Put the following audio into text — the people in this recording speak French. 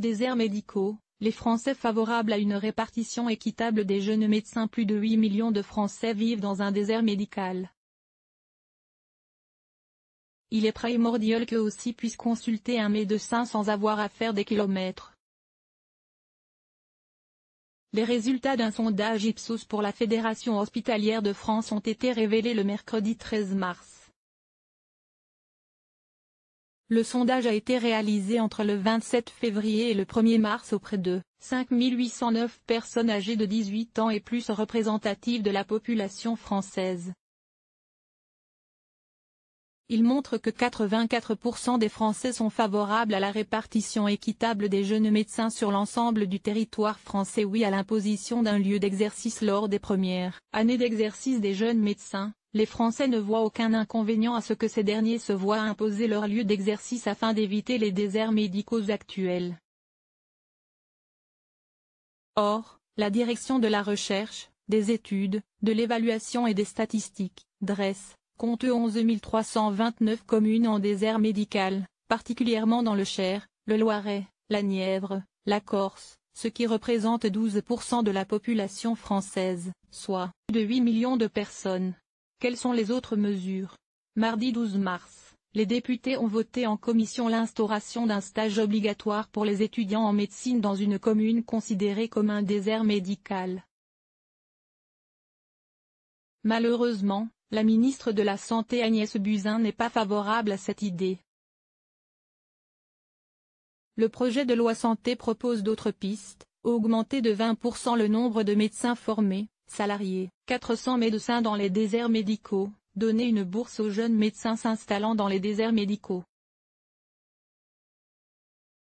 Déserts médicaux, les Français favorables à une répartition équitable des jeunes médecins plus de 8 millions de Français vivent dans un désert médical. Il est primordial qu'eux aussi puissent consulter un médecin sans avoir à faire des kilomètres. Les résultats d'un sondage Ipsos pour la Fédération hospitalière de France ont été révélés le mercredi 13 mars. Le sondage a été réalisé entre le 27 février et le 1er mars auprès de 5809 personnes âgées de 18 ans et plus représentatives de la population française. Il montre que 84% des Français sont favorables à la répartition équitable des jeunes médecins sur l'ensemble du territoire français oui à l'imposition d'un lieu d'exercice lors des premières années d'exercice des jeunes médecins. Les Français ne voient aucun inconvénient à ce que ces derniers se voient imposer leur lieu d'exercice afin d'éviter les déserts médicaux actuels. Or, la direction de la recherche, des études, de l'évaluation et des statistiques, dresse, compte 11 329 communes en désert médical, particulièrement dans le Cher, le Loiret, la Nièvre, la Corse, ce qui représente 12% de la population française, soit plus de 8 millions de personnes. Quelles sont les autres mesures Mardi 12 mars, les députés ont voté en commission l'instauration d'un stage obligatoire pour les étudiants en médecine dans une commune considérée comme un désert médical. Malheureusement, la ministre de la Santé Agnès Buzyn n'est pas favorable à cette idée. Le projet de loi santé propose d'autres pistes, augmenter de 20% le nombre de médecins formés, salariés, 400 médecins dans les déserts médicaux, donner une bourse aux jeunes médecins s'installant dans les déserts médicaux.